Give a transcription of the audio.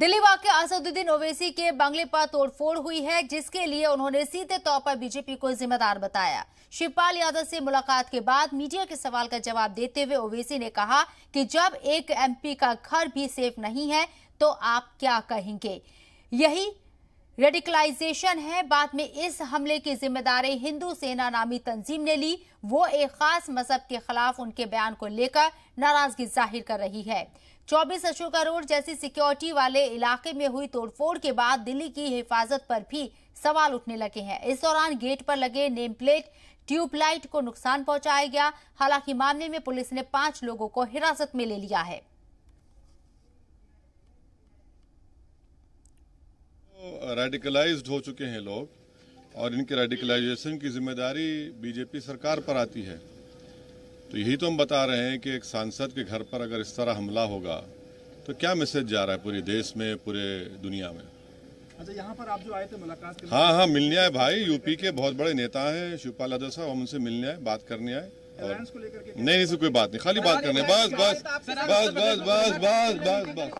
दिल्ली वाक्य असदुद्दीन ओवैसी के बंगले पर तोड़फोड़ हुई है जिसके लिए उन्होंने सीधे तौर पर बीजेपी को जिम्मेदार बताया शिवपाल यादव से मुलाकात के बाद मीडिया के सवाल का जवाब देते हुए ओवैसी ने कहा कि जब एक एमपी का घर भी सेफ नहीं है तो आप क्या कहेंगे यही रेडिकलाइजेशन है बाद में इस हमले की जिम्मेदारी हिंदू सेना नामी तंजीम ने ली वो एक खास मजहब के खिलाफ उनके बयान को लेकर नाराजगी जाहिर कर रही है चौबीस अशोका रोड जैसी सिक्योरिटी वाले इलाके में हुई तोड़फोड़ के बाद दिल्ली की हिफाजत पर भी सवाल उठने लगे हैं इस दौरान गेट पर लगे नेम प्लेट ट्यूबलाइट को नुकसान पहुंचाया गया हालांकि मामले में पुलिस ने पांच लोगों को हिरासत में ले लिया है रेडिकलाइज्ड हो चुके हैं लोग और इनके रेडिकलाइजेशन की जिम्मेदारी बीजेपी सरकार पर आती है तो यही तो हम बता रहे हैं कि एक सांसद के घर पर अगर इस तरह हमला होगा तो क्या मैसेज जा रहा है पूरे देश में पूरे दुनिया में अच्छा यहाँ पर आप जो आए थे मुलाकात हाँ हाँ मिलने आए भाई यूपी के बहुत बड़े नेता हैं शिवपाल यादव साहब हम उनसे मिलने आए बात करने आए और नहीं इसे कोई बात नहीं खाली बात करने बस बस बस बस बस बस बस बस